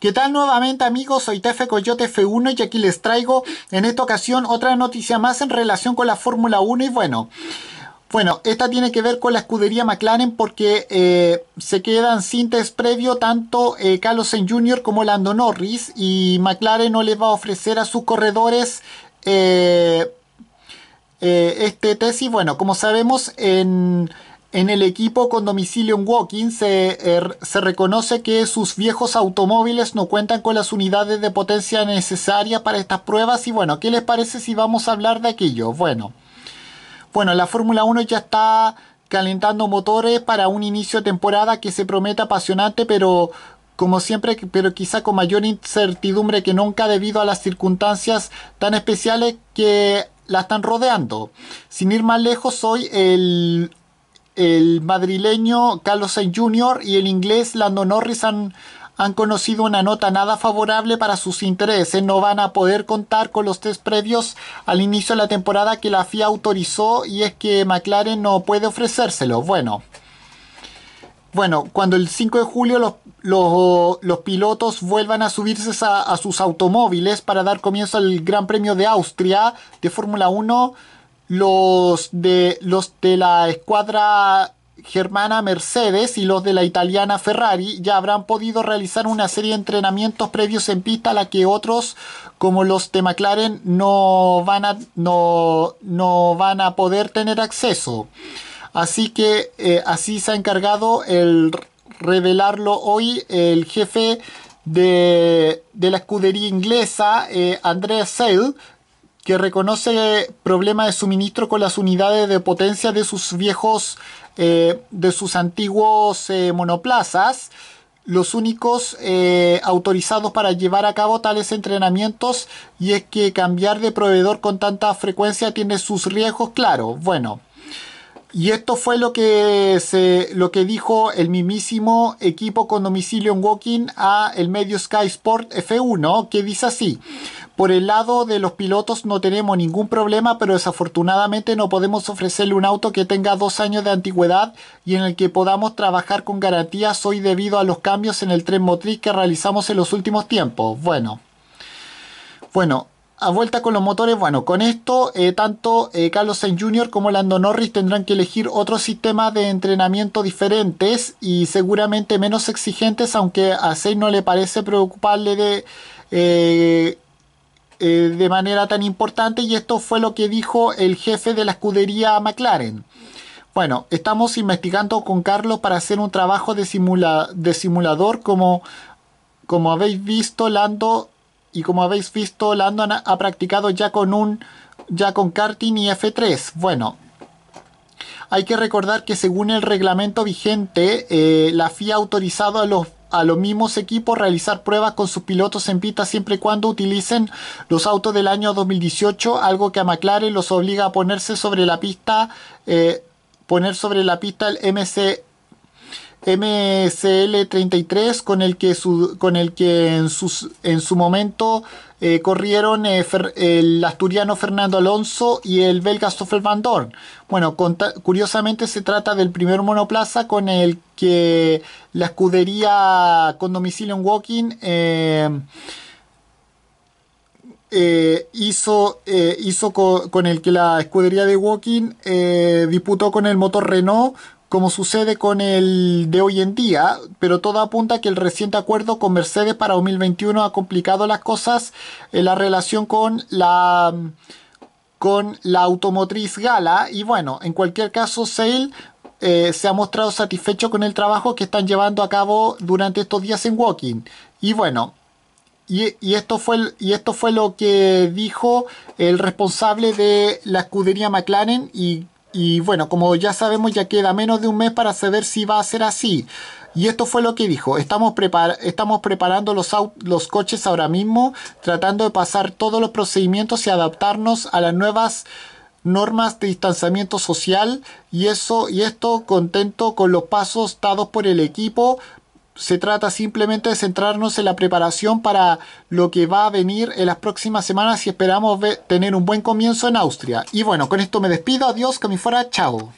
¿Qué tal nuevamente amigos? Soy Tefe Coyote F1 y aquí les traigo en esta ocasión otra noticia más en relación con la Fórmula 1 y bueno... Bueno, esta tiene que ver con la escudería McLaren porque eh, se quedan sin test previo tanto eh, Carlos Sainz Jr. como Lando Norris y McLaren no les va a ofrecer a sus corredores eh, este test y bueno, como sabemos en... En el equipo con domicilio en walking er, se, reconoce que sus viejos automóviles no cuentan con las unidades de potencia necesarias para estas pruebas y bueno, ¿qué les parece si vamos a hablar de aquello? Bueno, bueno la Fórmula 1 ya está calentando motores para un inicio de temporada que se promete apasionante pero como siempre pero quizá con mayor incertidumbre que nunca debido a las circunstancias tan especiales que la están rodeando. Sin ir más lejos, hoy el el madrileño Carlos Sainz Jr. y el inglés Lando Norris han, conocido una nota nada favorable para sus intereses. No van a poder contar con los test previos al inicio de la temporada que la FIA autorizó y es que McLaren no puede ofrecérselo. Bueno. Bueno, cuando el 5 de julio los, pilotos vuelvan a subirse a, a sus automóviles para dar comienzo al Gran Premio de Austria de Fórmula 1, los de, los de la escuadra germana Mercedes y los de la italiana Ferrari ya habrán podido realizar una serie de entrenamientos previos en pista a la que otros como los de McLaren no van a, no, no van a poder tener acceso. Así que eh, así se ha encargado el revelarlo hoy el jefe de, la escudería inglesa eh, Andrea que reconoce problemas de suministro con las unidades de potencia de sus viejos, eh, de sus antiguos eh, monoplazas. Los únicos eh, autorizados para llevar a cabo tales entrenamientos y es que cambiar de proveedor con tanta frecuencia tiene sus riesgos, claro. Bueno, y esto fue lo que, se, lo que dijo el mismísimo equipo con domicilio en Walking a el medio Sky Sport F1, que dice así. Por el lado de los pilotos no tenemos ningún problema, pero desafortunadamente no podemos ofrecerle un auto que tenga dos años de antigüedad y en el que podamos trabajar con garantías hoy debido a los cambios en el tren motriz que realizamos en los últimos tiempos. Bueno, bueno, a vuelta con los motores, bueno, con esto eh, tanto eh, Carlos Sainz Jr. como Lando Norris tendrán que elegir otros sistemas de entrenamiento diferentes y seguramente menos exigentes, aunque a Sainz no le parece preocuparle de... Eh, eh, de manera tan importante y esto fue lo que dijo el jefe de la escudería McLaren. Bueno, estamos investigando con Carlos para hacer un trabajo de, de simulador como, como habéis visto Lando y como habéis visto Lando ha, practicado ya con un ya con karting y F3. Bueno, hay que recordar que según el reglamento vigente, eh, la FIA ha autorizado a los a los mismos equipos realizar pruebas con sus pilotos en pista siempre y cuando utilicen los autos del año 2018, algo que a McLaren los obliga a ponerse sobre la pista, eh, poner sobre la pista el MC MCL 33 con el que, con el que en, sus, en su momento eh, corrieron eh, el asturiano Fernando Alonso y el belga Stoffel Van Dorn. Bueno, curiosamente se trata del primer monoplaza con el que la escudería con domicilio en Walking eh, hizo, con el que la escudería de Walking disputó con el motor Renault como sucede con el de hoy en día, pero todo apunta a que el reciente acuerdo con Mercedes para 2021 ha complicado las cosas en eh, la relación con la con la automotriz Gala y bueno, en cualquier caso Sale eh, se ha mostrado satisfecho con el trabajo que están llevando a cabo durante estos días en Walking. Y bueno, y, esto fue, y esto fue lo que dijo el responsable de la escudería McLaren y y bueno, como ya sabemos, ya queda menos de un mes para saber si va a ser así. Y esto fue lo que dijo, estamos, estamos preparando los, los coches ahora mismo, tratando de pasar todos los procedimientos y adaptarnos a las nuevas normas de distanciamiento social y eso y esto contento con los pasos dados por el equipo se trata simplemente de centrarnos en la preparación para lo que va a venir en las próximas semanas y esperamos tener un buen comienzo en Austria. Y bueno, con esto me despido. Adiós, que me fuera. Chao.